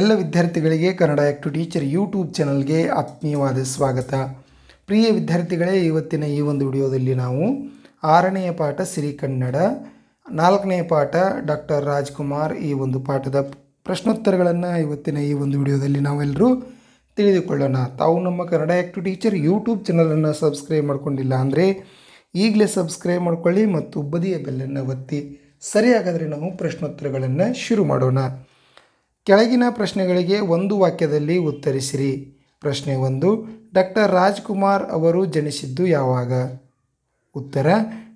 ಎಲ್ಲ ವಿದ್ಯಾರ್ಥಿಗಳಿಗೆ Kannada act teacher YouTube ಚಾನಲ್ಗೆ ಆತ್ಮೀಯವಾದ ಸ್ವಾಗತ ಪ್ರಿಯ ವಿದ್ಯಾರ್ಥಿಗಳೇ ಇವತ್ತಿನ ಈ ಒಂದು ವಿಡಿಯೋದಲ್ಲಿ ನಾವು ಆರನೆಯ ಪಾಠ ಸಿರಿ ಕನ್ನಡ ನಾಲ್ಕನೆಯ ಪಾಠ ಡಾಕ್ಟರ್ ರಾಜ್ಕುಮಾರ್ ಈ ಒಂದು ಪಾಠದ ಪ್ರಶ್ನೋತ್ತರಗಳನ್ನು ಇವತ್ತಿನ ಈ ಒಂದು ವಿಡಿಯೋದಲ್ಲಿ ನಾವೆಲ್ಲರೂ ತಿಳಿದುಕೊಳ್ಳೋಣ ತಾವು ನಮ್ಮ ಕನ್ನಡ ಆ್ಯಕ್ಟು ಟೀಚರ್ ಯೂಟ್ಯೂಬ್ ಚಾನಲನ್ನು ಸಬ್ಸ್ಕ್ರೈಬ್ ಮಾಡ್ಕೊಂಡಿಲ್ಲ ಅಂದರೆ ಈಗಲೇ ಸಬ್ಸ್ಕ್ರೈಬ್ ಮಾಡ್ಕೊಳ್ಳಿ ಮತ್ತು ಬದಿಯ ಬೆಲ್ಲನ್ನು ಒತ್ತಿ ಸರಿಯಾಗಾದರೆ ನಾವು ಪ್ರಶ್ನೋತ್ತರಗಳನ್ನು ಶುರು ಮಾಡೋಣ ಕೆಳಗಿನ ಪ್ರಶ್ನೆಗಳಿಗೆ ಒಂದು ವಾಕ್ಯದಲ್ಲಿ ಉತ್ತರಿಸಿರಿ ಪ್ರಶ್ನೆ ಒಂದು ಡಾಕ್ಟರ್ ರಾಜ್ಕುಮಾರ್ ಅವರು ಜನಿಸಿದ್ದು ಯಾವಾಗ ಉತ್ತರ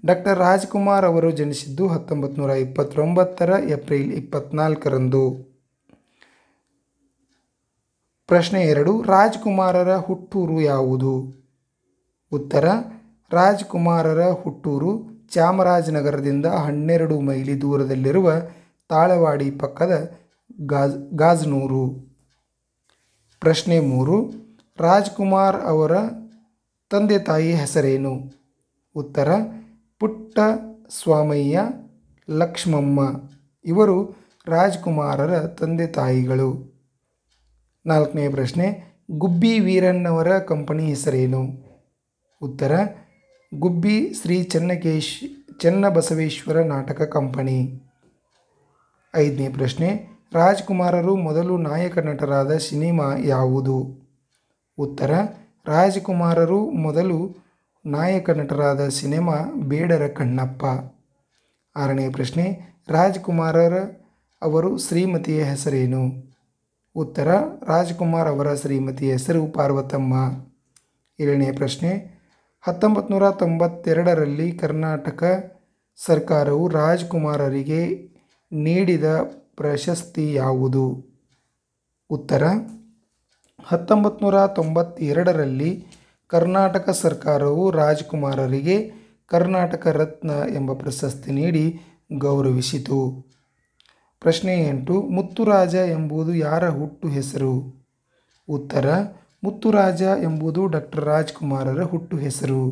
ಡಾಕ್ಟರ್ ರಾಜ್ಕುಮಾರ್ ಅವರು ಜನಿಸಿದ್ದು ಹತ್ತೊಂಬತ್ತು ನೂರ ಇಪ್ಪತ್ತೊಂಬತ್ತರ ಏಪ್ರಿಲ್ ಇಪ್ಪತ್ನಾಲ್ಕರಂದು ಪ್ರಶ್ನೆ ಎರಡು ರಾಜ್ಕುಮಾರರ ಹುಟ್ಟೂರು ಯಾವುದು ಉತ್ತರ ರಾಜ್ಕುಮಾರರ ಹುಟ್ಟೂರು ಚಾಮರಾಜನಗರದಿಂದ ಹನ್ನೆರಡು ಮೈಲಿ ದೂರದಲ್ಲಿರುವ ತಾಳವಾಡಿ ಪಕ್ಕದ ಗಾಜ್ ಗಾಜ್ನೂರು ಪ್ರಶ್ನೆ ಮೂರು ರಾಜ್ಕುಮಾರ್ ಅವರ ತಂದೆ ತಾಯಿ ಹೆಸರೇನು ಉತ್ತರ ಪುಟ್ಟ ಸ್ವಾಮಯ್ಯ ಲಕ್ಷ್ಮಮ್ಮ ಇವರು ರಾಜ್ಕುಮಾರರ ತಂದೆ ತಾಯಿಗಳು ನಾಲ್ಕನೇ ಪ್ರಶ್ನೆ ಗುಬ್ಬಿ ವೀರಣ್ಣವರ ಕಂಪನಿ ಹೆಸರೇನು ಉತ್ತರ ಗುಬ್ಬಿ ಶ್ರೀ ಚನ್ನಕೇಶ್ ಚೆನ್ನಬಸವೇಶ್ವರ ನಾಟಕ ಕಂಪನಿ ಐದನೇ ಪ್ರಶ್ನೆ ರಾಜ್ಕುಮಾರರು ಮೊದಲು ನಾಯಕ ನಟರಾದ ಸಿನಿಮಾ ಯಾವುದು ಉತ್ತರ ರಾಜ್ಕುಮಾರರು ಮೊದಲು ನಾಯಕ ನಟರಾದ ಸಿನಿಮಾ ಬೇಡರ ಕಣ್ಣಪ್ಪ ಆರನೇ ಪ್ರಶ್ನೆ ರಾಜ್ಕುಮಾರರ ಅವರು ಶ್ರೀಮತಿಯ ಹೆಸರೇನು ಉತ್ತರ ರಾಜ್ಕುಮಾರ್ ಅವರ ಶ್ರೀಮತಿಯ ಹೆಸರು ಪಾರ್ವತಮ್ಮ ಏಳನೇ ಪ್ರಶ್ನೆ ಹತ್ತೊಂಬತ್ತು ನೂರ ತೊಂಬತ್ತೆರಡರಲ್ಲಿ ಕರ್ನಾಟಕ ಸರ್ಕಾರವು ರಾಜ್ಕುಮಾರರಿಗೆ ನೀಡಿದ ಪ್ರಶಸ್ತಿ ಯಾವುದು ಉತ್ತರ ಹತ್ತೊಂಬತ್ತು ನೂರ ತೊಂಬತ್ತೆರಡರಲ್ಲಿ ಕರ್ನಾಟಕ ಸರ್ಕಾರವು ರಾಜ್ಕುಮಾರರಿಗೆ ಕರ್ನಾಟಕ ರತ್ನ ಎಂಬ ಪ್ರಶಸ್ತಿ ನೀಡಿ ಗೌರವಿಸಿತು ಪ್ರಶ್ನೆ ಎಂಟು ಮುತ್ತುರಾಜ ಎಂಬುದು ಯಾರ ಹುಟ್ಟು ಹೆಸರು ಉತ್ತರ ಮುತ್ತುರಾಜ ಎಂಬುದು ಡಾಕ್ಟರ್ ರಾಜ್ಕುಮಾರರ ಹುಟ್ಟು ಹೆಸರು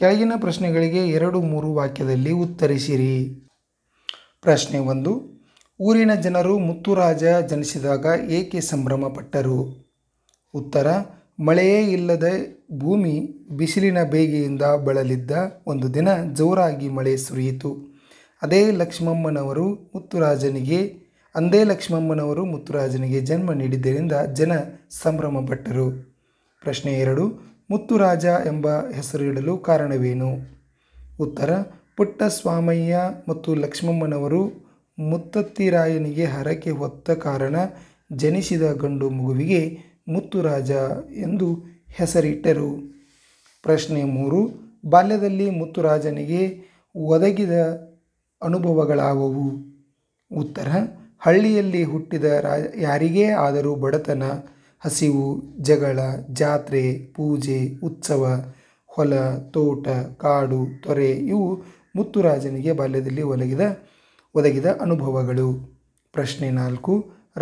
ಕೆಳಗಿನ ಪ್ರಶ್ನೆಗಳಿಗೆ ಎರಡು ಮೂರು ವಾಕ್ಯದಲ್ಲಿ ಉತ್ತರಿಸಿರಿ ಪ್ರಶ್ನೆ ಒಂದು ಊರಿನ ಜನರು ಮುತ್ತುರಾಜ ಜನಿಸಿದಾಗ ಏಕೆ ಸಂಭ್ರಮಪಟ್ಟರು ಉತ್ತರ ಮಳೆಯೇ ಇಲ್ಲದೆ ಭೂಮಿ ಬಿಸಿಲಿನ ಬೇಗೆಯಿಂದ ಬಳಲಿದ್ದ ಒಂದು ದಿನ ಜೋರಾಗಿ ಮಳೆ ಸುರಿಯಿತು ಅದೇ ಲಕ್ಷ್ಮಮ್ಮನವರು ಮುತ್ತುರಾಜನಿಗೆ ಅಂದೇ ಲಕ್ಷ್ಮಮ್ಮನವರು ಮುತ್ತುರಾಜನಿಗೆ ಜನ್ಮ ನೀಡಿದ್ದರಿಂದ ಜನ ಸಂಭ್ರಮಪಟ್ಟರು ಪ್ರಶ್ನೆ ಎರಡು ಮುತ್ತುರಾಜ ಎಂಬ ಹೆಸರಿಡಲು ಕಾರಣವೇನು ಉತ್ತರ ಪುಟ್ಟಸ್ವಾಮಯ್ಯ ಮತ್ತು ಲಕ್ಷ್ಮಮ್ಮನವರು ಮುತ್ತತ್ತಿರಾಯನಿಗೆ ಹರಕೆ ಹೊತ್ತ ಕಾರಣ ಜನಿಸಿದ ಗಂಡು ಮಗುವಿಗೆ ಮುತ್ತುರಾಜ ಎಂದು ಹೆಸರಿಟ್ಟರು ಪ್ರಶ್ನೆ ಮೂರು ಬಾಲ್ಯದಲ್ಲಿ ಮುತ್ತುರಾಜನಿಗೆ ಒದಗಿದ ಅನುಭವಗಳಾವವು ಉತ್ತರ ಹಳ್ಳಿಯಲ್ಲಿ ಹುಟ್ಟಿದ ರಾ ಯಾರಿಗೇ ಆದರೂ ಬಡತನ ಹಸಿವು ಜಗಳ ಜಾತ್ರೆ ಪೂಜೆ ಉತ್ಸವ ಹೊಲ ತೋಟ ಕಾಡು ತೊರೆ ಇವು ಮುತ್ತುರಾಜನಿಗೆ ಬಾಲ್ಯದಲ್ಲಿ ಒಲಗಿದ ಒದಗಿದ ಅನುಭವಗಳು ಪ್ರಶ್ನೆ ನಾಲ್ಕು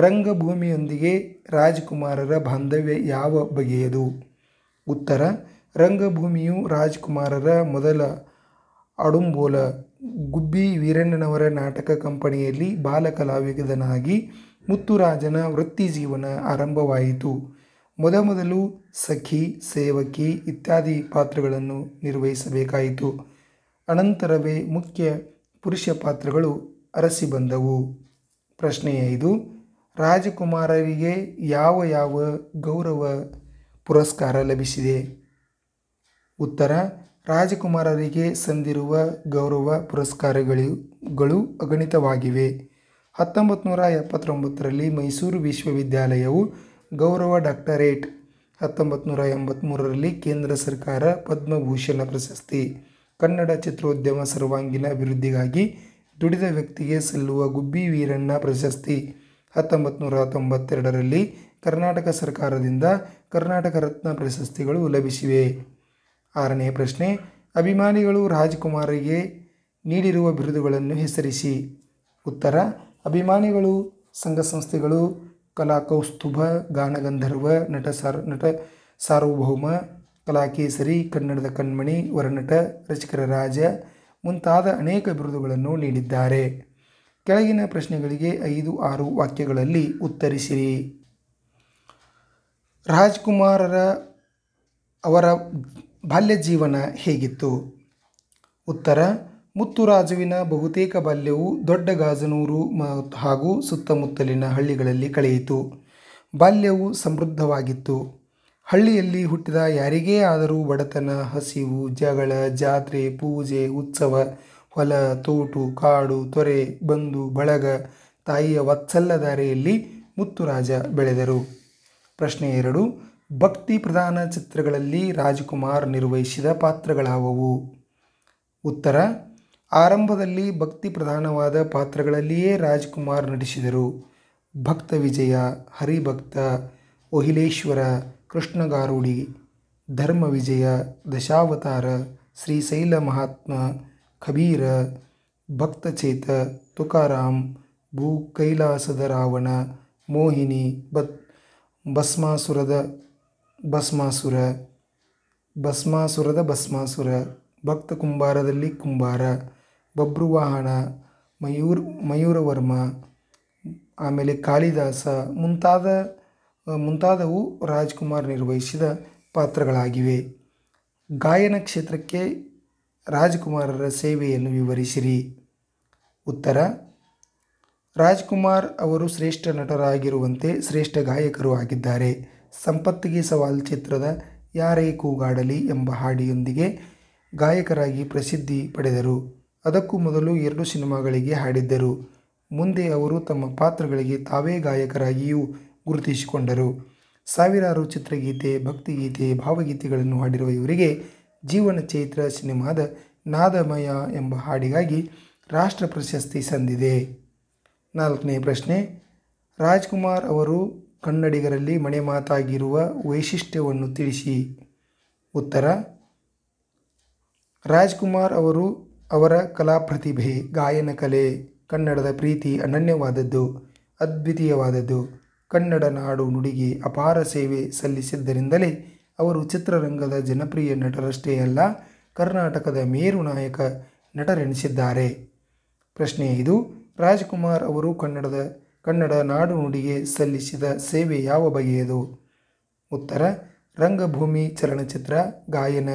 ರಂಗಭೂಮಿಯೊಂದಿಗೆ ರಾಜ್ಕುಮಾರರ ಬಾಂಧವ್ಯ ಯಾವ ಬಗೆಯದು ಉತ್ತರ ರಂಗಭೂಮಿಯು ರಾಜ್ಕುಮಾರರ ಮೊದಲ ಅಡುಂಬೋಲ ಗುಬ್ಬಿ ವೀರಣ್ಣನವರ ನಾಟಕ ಕಂಪನಿಯಲ್ಲಿ ಬಾಲಕಲಾವಿದನಾಗಿ ಕಲಾವಿದನಾಗಿ ಮುತ್ತುರಾಜನ ವೃತ್ತಿ ಜೀವನ ಆರಂಭವಾಯಿತು ಮೊದಮೊದಲು ಸಖಿ ಸೇವಕಿ ಇತ್ಯಾದಿ ಪಾತ್ರಗಳನ್ನು ನಿರ್ವಹಿಸಬೇಕಾಯಿತು ಅನಂತರವೇ ಮುಖ್ಯ ಪುರುಷ ಪಾತ್ರಗಳು ಅರಸಿ ಬಂದವು ಪ್ರಶ್ನೆ ಐದು ರಾಜಕುಮಾರರಿಗೆ ಯಾವ ಯಾವ ಗೌರವ ಪುರಸ್ಕಾರ ಲಭಿಸಿದೆ ಉತ್ತರ ರಾಜಕುಮಾರರಿಗೆ ಸಂದಿರುವ ಗೌರವ ಪುರಸ್ಕಾರಗಳು ಅಗಣಿತವಾಗಿವೆ ಹತ್ತೊಂಬತ್ತು ನೂರ ಎಪ್ಪತ್ತೊಂಬತ್ತರಲ್ಲಿ ಮೈಸೂರು ವಿಶ್ವವಿದ್ಯಾಲಯವು ಗೌರವ ಡಾಕ್ಟರೇಟ್ ಹತ್ತೊಂಬತ್ತು ನೂರ ಎಂಬತ್ತ್ಮೂರರಲ್ಲಿ ಕೇಂದ್ರ ಸರ್ಕಾರ ಪದ್ಮಭೂಷಣ ಪ್ರಶಸ್ತಿ ಕನ್ನಡ ಚಿತ್ರೋದ್ಯಮ ಸರ್ವಾಂಗೀಣ ಅಭಿವೃದ್ಧಿಗಾಗಿ ದುಡಿದ ವ್ಯಕ್ತಿಗೆ ಸಲ್ಲುವ ಗುಬ್ಬಿ ವೀರಣ್ಣ ಪ್ರಶಸ್ತಿ ಹತ್ತೊಂಬತ್ತು ನೂರ ತೊಂಬತ್ತೆರಡರಲ್ಲಿ ಕರ್ನಾಟಕ ಸರ್ಕಾರದಿಂದ ಕರ್ನಾಟಕ ರತ್ನ ಪ್ರಶಸ್ತಿಗಳು ಲಭಿಸಿವೆ ಆರನೇ ಪ್ರಶ್ನೆ ಅಭಿಮಾನಿಗಳು ರಾಜ್ಕುಮಾರಿಗೆ ನೀಡಿರುವ ಬಿರುದುಗಳನ್ನು ಹೆಸರಿಸಿ ಉತ್ತರ ಅಭಿಮಾನಿಗಳು ಸಂಘ ಸಂಸ್ಥೆಗಳು ಕಲಾಕೌಸ್ತುಭ ಗಾನಗಂಧರ್ವ ನಟ ಸಾರ್ ನಟ ಸಾರ್ವಭೌಮ ಕಲಾಕೇಸರಿ ಕನ್ನಡದ ಕಣ್ಮಣಿ ವರನಟ ರಚಿಕರ ರಾಜ ಮುಂತಾದ ಅನೇಕ ಬಿರುದುಗಳನ್ನು ನೀಡಿದ್ದಾರೆ ಕೆಳಗಿನ ಪ್ರಶ್ನೆಗಳಿಗೆ ಐದು ಆರು ವಾಕ್ಯಗಳಲ್ಲಿ ಉತ್ತರಿಸಿರಿ ರಾಜ್ಕುಮಾರರ ಅವರ ಬಾಲ್ಯ ಜೀವನ ಹೇಗಿತ್ತು ಉತ್ತರ ಮುತ್ತುರಾಜುವಿನ ಬಹುತೇಕ ಬಾಲ್ಯವು ದೊಡ್ಡ ಗಾಜನೂರು ಹಾಗೂ ಸುತ್ತಮುತ್ತಲಿನ ಹಳ್ಳಿಗಳಲ್ಲಿ ಕಳೆಯಿತು ಬಾಲ್ಯವು ಸಮೃದ್ಧವಾಗಿತ್ತು ಹಳ್ಳಿಯಲ್ಲಿ ಹುಟ್ಟಿದ ಯಾರಿಗೇ ಆದರೂ ಬಡತನ ಹಸಿವು ಜಗಳ ಜಾತ್ರೆ ಪೂಜೆ ಉತ್ಸವ ಹೊಲ ತೋಟು ಕಾಡು ತೊರೆ ಬಂಧು ಬಳಗ ತಾಯಿಯ ವತ್ಸಲ್ಲ ದಾರೆಯಲ್ಲಿ ಮುತ್ತುರಾಜ ಬೆಳೆದರು ಪ್ರಶ್ನೆ ಎರಡು ಭಕ್ತಿ ಪ್ರಧಾನ ಚಿತ್ರಗಳಲ್ಲಿ ರಾಜ್ಕುಮಾರ್ ನಿರ್ವಹಿಸಿದ ಪಾತ್ರಗಳಾವವು ಉತ್ತರ ಆರಂಭದಲ್ಲಿ ಭಕ್ತಿ ಪ್ರಧಾನವಾದ ಪಾತ್ರಗಳಲ್ಲಿಯೇ ರಾಜ್ಕುಮಾರ್ ನಟಿಸಿದರು ಭಕ್ತ ವಿಜಯ ಹರಿಭಕ್ತ ಒಹಿಲೇಶ್ವರ ಕೃಷ್ಣಗಾರುಡಿ ವಿಜಯ ದಶಾವತಾರ ಶ್ರೀಶೈಲ ಮಹಾತ್ಮ ಖಬೀರ ಭಕ್ತಚೇತ ತುಕಾರಾಮ್ ಭೂ ಕೈಲಾಸದ ರಾವಣ ಮೋಹಿನಿ ಬತ್ ಭಸ್ಮಾಸುರದ ಭಸ್ಮಾಸುರ ಭಸ್ಮಾಸುರದ ಭಸ್ಮಾಸುರ ಭಕ್ತ ಕುಂಬಾರದಲ್ಲಿ ಕುಂಬಾರ ಬಬ್ರುವಾಹನ ಮಯೂರ್ ಮಯೂರವರ್ಮ ಆಮೇಲೆ ಕಾಳಿದಾಸ ಮುಂತಾದ ಮುಂತಾದವು ರಾಜ್ಕುಮಾರ್ ನಿರ್ವಹಿಸಿದ ಪಾತ್ರಗಳಾಗಿವೆ ಗಾಯನ ಕ್ಷೇತ್ರಕ್ಕೆ ರಾಜ್ಕುಮಾರರ ಸೇವೆಯನ್ನು ವಿವರಿಸಿರಿ ಉತ್ತರ ರಾಜ್ಕುಮಾರ್ ಅವರು ಶ್ರೇಷ್ಠ ನಟರಾಗಿರುವಂತೆ ಶ್ರೇಷ್ಠ ಗಾಯಕರು ಆಗಿದ್ದಾರೆ ಸಂಪತ್ತಿಗೆ ಸವಾಲ್ ಚಿತ್ರದ ಯಾರೇ ಕೂಗಾಡಲಿ ಎಂಬ ಹಾಡಿಯೊಂದಿಗೆ ಗಾಯಕರಾಗಿ ಪ್ರಸಿದ್ಧಿ ಪಡೆದರು ಅದಕ್ಕೂ ಮೊದಲು ಎರಡು ಸಿನಿಮಾಗಳಿಗೆ ಹಾಡಿದ್ದರು ಮುಂದೆ ಅವರು ತಮ್ಮ ಪಾತ್ರಗಳಿಗೆ ತಾವೇ ಗಾಯಕರಾಗಿಯೂ ಗುರುತಿಸಿಕೊಂಡರು ಸಾವಿರಾರು ಚಿತ್ರಗೀತೆ ಭಕ್ತಿಗೀತೆ ಭಾವಗೀತೆಗಳನ್ನು ಹಾಡಿರುವ ಇವರಿಗೆ ಜೀವನ ಚೈತ್ರ ಸಿನಿಮಾದ ನಾದಮಯ ಎಂಬ ಹಾಡಿಗಾಗಿ ರಾಷ್ಟ್ರ ಪ್ರಶಸ್ತಿ ಸಂದಿದೆ ನಾಲ್ಕನೇ ಪ್ರಶ್ನೆ ರಾಜ್ಕುಮಾರ್ ಅವರು ಕನ್ನಡಿಗರಲ್ಲಿ ಮನೆ ಮಾತಾಗಿರುವ ವೈಶಿಷ್ಟ್ಯವನ್ನು ತಿಳಿಸಿ ಉತ್ತರ ರಾಜ್ಕುಮಾರ್ ಅವರು ಅವರ ಕಲಾ ಪ್ರತಿಭೆ ಗಾಯನ ಕಲೆ ಕನ್ನಡದ ಪ್ರೀತಿ ಅನನ್ಯವಾದದ್ದು ಅದ್ವಿತೀಯವಾದದ್ದು ಕನ್ನಡ ನಾಡು ನುಡಿಗೆ ಅಪಾರ ಸೇವೆ ಸಲ್ಲಿಸಿದ್ದರಿಂದಲೇ ಅವರು ಚಿತ್ರರಂಗದ ಜನಪ್ರಿಯ ನಟರಷ್ಟೇ ಅಲ್ಲ ಕರ್ನಾಟಕದ ಮೇರು ನಾಯಕ ನಟರೆನಿಸಿದ್ದಾರೆ ಪ್ರಶ್ನೆ ಇದು ರಾಜ್ಕುಮಾರ್ ಅವರು ಕನ್ನಡದ ಕನ್ನಡ ನಾಡು ನುಡಿಗೆ ಸಲ್ಲಿಸಿದ ಸೇವೆ ಯಾವ ಬಗೆಯದು ಉತ್ತರ ರಂಗಭೂಮಿ ಚಲನಚಿತ್ರ ಗಾಯನ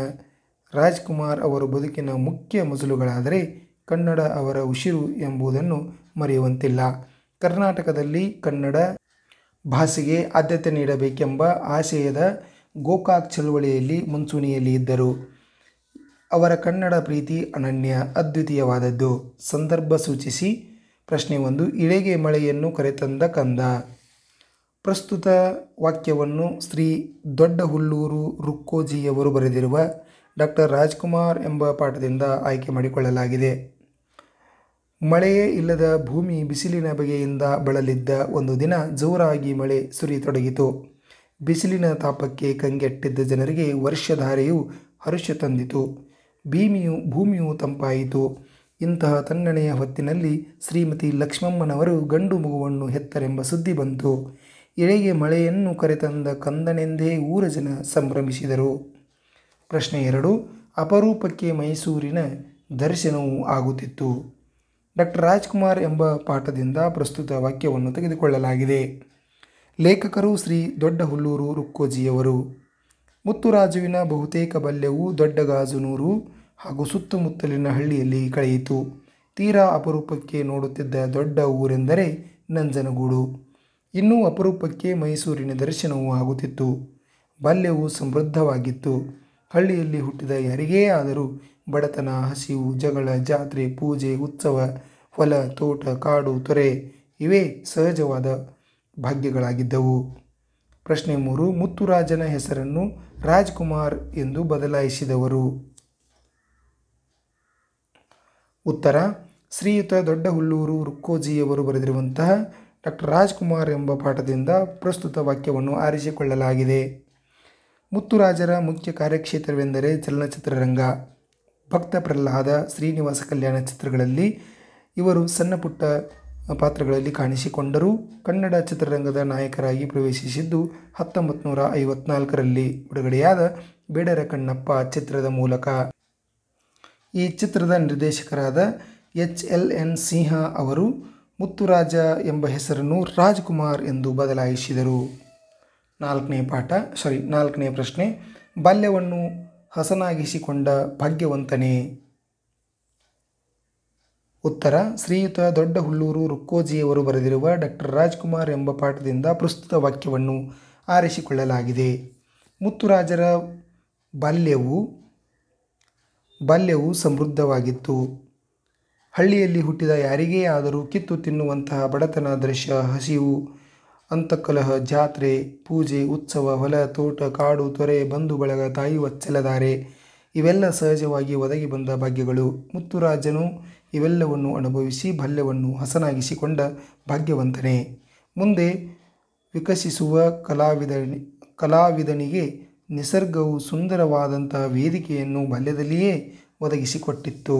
ರಾಜ್ಕುಮಾರ್ ಅವರು ಬದುಕಿನ ಮುಖ್ಯ ಮಜಲುಗಳಾದರೆ ಕನ್ನಡ ಅವರ ಉಸಿರು ಎಂಬುದನ್ನು ಮರೆಯುವಂತಿಲ್ಲ ಕರ್ನಾಟಕದಲ್ಲಿ ಕನ್ನಡ ಭಾಷೆಗೆ ಆದ್ಯತೆ ನೀಡಬೇಕೆಂಬ ಆಶಯದ ಗೋಕಾಕ್ ಚಳುವಳಿಯಲ್ಲಿ ಮುಂಚೂಣಿಯಲ್ಲಿ ಇದ್ದರು ಅವರ ಕನ್ನಡ ಪ್ರೀತಿ ಅನನ್ಯ ಅದ್ವಿತೀಯವಾದದ್ದು ಸಂದರ್ಭ ಸೂಚಿಸಿ ಪ್ರಶ್ನೆ ಒಂದು ಇಳೆಗೆ ಮಳೆಯನ್ನು ಕರೆತಂದ ಕಂದ ಪ್ರಸ್ತುತ ವಾಕ್ಯವನ್ನು ಶ್ರೀ ದೊಡ್ಡ ಹುಲ್ಲೂರು ರುಕ್ಕೋಜಿಯವರು ಬರೆದಿರುವ ಡಾಕ್ಟರ್ ರಾಜ್ಕುಮಾರ್ ಎಂಬ ಪಾಠದಿಂದ ಆಯ್ಕೆ ಮಾಡಿಕೊಳ್ಳಲಾಗಿದೆ ಮಳೆಯೇ ಇಲ್ಲದ ಭೂಮಿ ಬಿಸಿಲಿನ ಬಗೆಯಿಂದ ಬಳಲಿದ್ದ ಒಂದು ದಿನ ಜೋರಾಗಿ ಮಳೆ ಸುರಿತೊಡಗಿತು ಬಿಸಿಲಿನ ತಾಪಕ್ಕೆ ಕಂಗೆಟ್ಟಿದ್ದ ಜನರಿಗೆ ವರ್ಷಧಾರೆಯು ಹರುಷ ತಂದಿತು ಭೀಮಿಯು ಭೂಮಿಯು ತಂಪಾಯಿತು ಇಂತಹ ತಣ್ಣನೆಯ ಹೊತ್ತಿನಲ್ಲಿ ಶ್ರೀಮತಿ ಲಕ್ಷ್ಮಮ್ಮನವರು ಗಂಡು ಮಗುವನ್ನು ಹೆತ್ತರೆಂಬ ಸುದ್ದಿ ಬಂತು ಎಳೆಗೆ ಮಳೆಯನ್ನು ಕರೆತಂದ ಕಂದನೆಂದೇ ಊರ ಜನ ಸಂಭ್ರಮಿಸಿದರು ಪ್ರಶ್ನೆ ಎರಡು ಅಪರೂಪಕ್ಕೆ ಮೈಸೂರಿನ ದರ್ಶನವೂ ಆಗುತ್ತಿತ್ತು ಡಾಕ್ಟರ್ ರಾಜ್ಕುಮಾರ್ ಎಂಬ ಪಾಠದಿಂದ ಪ್ರಸ್ತುತ ವಾಕ್ಯವನ್ನು ತೆಗೆದುಕೊಳ್ಳಲಾಗಿದೆ ಲೇಖಕರು ಶ್ರೀ ದೊಡ್ಡ ಹುಲ್ಲೂರು ರುಕ್ಕೋಜಿಯವರು ಮುತ್ತುರಾಜುವಿನ ಬಹುತೇಕ ಬಲ್ಯವು ಗಾಜುನೂರು ಹಾಗೂ ಸುತ್ತಮುತ್ತಲಿನ ಹಳ್ಳಿಯಲ್ಲಿ ಕಳೆಯಿತು ತೀರಾ ಅಪರೂಪಕ್ಕೆ ನೋಡುತ್ತಿದ್ದ ದೊಡ್ಡ ಊರೆಂದರೆ ನಂಜನಗೂಡು ಇನ್ನೂ ಅಪರೂಪಕ್ಕೆ ಮೈಸೂರಿನ ದರ್ಶನವೂ ಆಗುತ್ತಿತ್ತು ಬಲ್ಯವು ಸಮೃದ್ಧವಾಗಿತ್ತು ಹಳ್ಳಿಯಲ್ಲಿ ಹುಟ್ಟಿದ ಯಾರಿಗೇ ಆದರೂ ಬಡತನ ಹಸಿವು ಜಗಳ ಜಾತ್ರೆ ಪೂಜೆ ಉತ್ಸವ ಹೊಲ ತೋಟ ಕಾಡು ತೊರೆ ಇವೇ ಸಹಜವಾದ ಭಾಗ್ಯಗಳಾಗಿದ್ದವು ಪ್ರಶ್ನೆ ಮೂರು ಮುತ್ತುರಾಜನ ಹೆಸರನ್ನು ರಾಜ್ಕುಮಾರ್ ಎಂದು ಬದಲಾಯಿಸಿದವರು ಉತ್ತರ ಶ್ರೀಯುತ ದೊಡ್ಡಹುಲ್ಲೂರು ರುಕ್ಕೋಜಿಯವರು ಬರೆದಿರುವಂತಹ ಡಾಕ್ಟರ್ ರಾಜ್ಕುಮಾರ್ ಎಂಬ ಪಾಠದಿಂದ ಪ್ರಸ್ತುತ ವಾಕ್ಯವನ್ನು ಆರಿಸಿಕೊಳ್ಳಲಾಗಿದೆ ಮುತ್ತುರಾಜರ ಮುಖ್ಯ ಕಾರ್ಯಕ್ಷೇತ್ರವೆಂದರೆ ಚಲನಚಿತ್ರರಂಗ ಭಕ್ತ ಪ್ರಹ್ಲಾದ ಶ್ರೀನಿವಾಸ ಕಲ್ಯಾಣ ಚಿತ್ರಗಳಲ್ಲಿ ಇವರು ಸಣ್ಣಪುಟ್ಟ ಪಾತ್ರಗಳಲ್ಲಿ ಕಾಣಿಸಿಕೊಂಡರು ಕನ್ನಡ ಚಿತ್ರರಂಗದ ನಾಯಕರಾಗಿ ಪ್ರವೇಶಿಸಿದ್ದು ಹತ್ತೊಂಬತ್ತು ನೂರ ಐವತ್ನಾಲ್ಕರಲ್ಲಿ ಬಿಡುಗಡೆಯಾದ ಬೇಡರ ಕಣ್ಣಪ್ಪ ಚಿತ್ರದ ಮೂಲಕ ಈ ಚಿತ್ರದ ನಿರ್ದೇಶಕರಾದ ಎಚ್ ಎಲ್ ಎನ್ ಸಿಂಹ ಅವರು ಮುತ್ತುರಾಜ ಎಂಬ ಹೆಸರನ್ನು ರಾಜ್ಕುಮಾರ್ ಎಂದು ಬದಲಾಯಿಸಿದರು ನಾಲ್ಕನೇ ಪಾಠ ಸಾರಿ ನಾಲ್ಕನೇ ಪ್ರಶ್ನೆ ಬಾಲ್ಯವನ್ನು ಹಸನಾಗಿಸಿಕೊಂಡ ಭಾಗ್ಯವಂತನೇ ಉತ್ತರ ಶ್ರೀಯುತ ದೊಡ್ಡ ಹುಲ್ಲೂರು ರುಕ್ಕೋಜಿಯವರು ಬರೆದಿರುವ ಡಾಕ್ಟರ್ ರಾಜ್ಕುಮಾರ್ ಎಂಬ ಪಾಠದಿಂದ ಪ್ರಸ್ತುತ ವಾಕ್ಯವನ್ನು ಆರಿಸಿಕೊಳ್ಳಲಾಗಿದೆ ಮುತ್ತುರಾಜರ ಬಾಲ್ಯವು ಬಾಲ್ಯವು ಸಮೃದ್ಧವಾಗಿತ್ತು ಹಳ್ಳಿಯಲ್ಲಿ ಹುಟ್ಟಿದ ಯಾರಿಗೇ ಆದರೂ ಕಿತ್ತು ತಿನ್ನುವಂತಹ ಬಡತನ ದೃಶ್ಯ ಹಸಿವು ಅಂತಃಕಲಹ ಜಾತ್ರೆ ಪೂಜೆ ಉತ್ಸವ ಹೊಲ ತೋಟ ಕಾಡು ತೊರೆ ಬಂಧು ಬಳಗ ತಾಯಿ ವಚ್ಚಲದಾರೆ ಇವೆಲ್ಲ ಸಹಜವಾಗಿ ಒದಗಿ ಬಂದ ಭಾಗ್ಯಗಳು ಮುತ್ತುರಾಜನು ಇವೆಲ್ಲವನ್ನು ಅನುಭವಿಸಿ ಬಲ್ಯವನ್ನು ಹಸನಾಗಿಸಿಕೊಂಡ ಭಾಗ್ಯವಂತನೇ ಮುಂದೆ ವಿಕಸಿಸುವ ಕಲಾವಿದ ಕಲಾವಿದನಿಗೆ ನಿಸರ್ಗವು ಸುಂದರವಾದಂತಹ ವೇದಿಕೆಯನ್ನು ಬಾಲ್ಯದಲ್ಲಿಯೇ ಒದಗಿಸಿಕೊಟ್ಟಿತ್ತು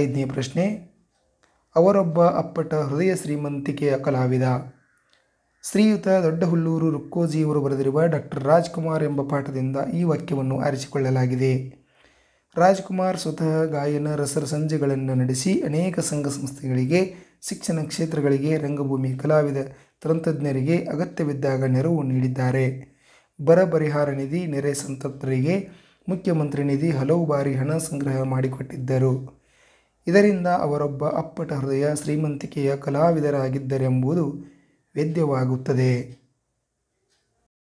ಐದನೇ ಪ್ರಶ್ನೆ ಅವರೊಬ್ಬ ಅಪ್ಪಟ ಹೃದಯ ಶ್ರೀಮಂತಿಕೆಯ ಕಲಾವಿದ ಶ್ರೀಯುತ ದೊಡ್ಡಹುಲ್ಲೂರು ರುಕ್ಕೋಜಿಯವರು ಬರೆದಿರುವ ಡಾಕ್ಟರ್ ರಾಜ್ಕುಮಾರ್ ಎಂಬ ಪಾಠದಿಂದ ಈ ವಾಕ್ಯವನ್ನು ಆರಿಸಿಕೊಳ್ಳಲಾಗಿದೆ ರಾಜ್ಕುಮಾರ್ ಸ್ವತಃ ಗಾಯನ ರಸರ ಸಂಜೆಗಳನ್ನು ನಡೆಸಿ ಅನೇಕ ಸಂಘ ಸಂಸ್ಥೆಗಳಿಗೆ ಶಿಕ್ಷಣ ಕ್ಷೇತ್ರಗಳಿಗೆ ರಂಗಭೂಮಿ ಕಲಾವಿದ ತಂತ್ರಜ್ಞರಿಗೆ ಅಗತ್ಯವಿದ್ದಾಗ ನೆರವು ನೀಡಿದ್ದಾರೆ ಬರ ಪರಿಹಾರ ನಿಧಿ ನೆರೆ ಸಂತ್ರಸ್ತರಿಗೆ ಮುಖ್ಯಮಂತ್ರಿ ನಿಧಿ ಹಲವು ಬಾರಿ ಹಣ ಸಂಗ್ರಹ ಮಾಡಿಕೊಟ್ಟಿದ್ದರು ಇದರಿಂದ ಅವರೊಬ್ಬ ಅಪ್ಪಟ ಹೃದಯ ಶ್ರೀಮಂತಿಕೆಯ ಕಲಾವಿದರಾಗಿದ್ದರೆಂಬುದು ವೇದ್ಯವಾಗುತ್ತದೆ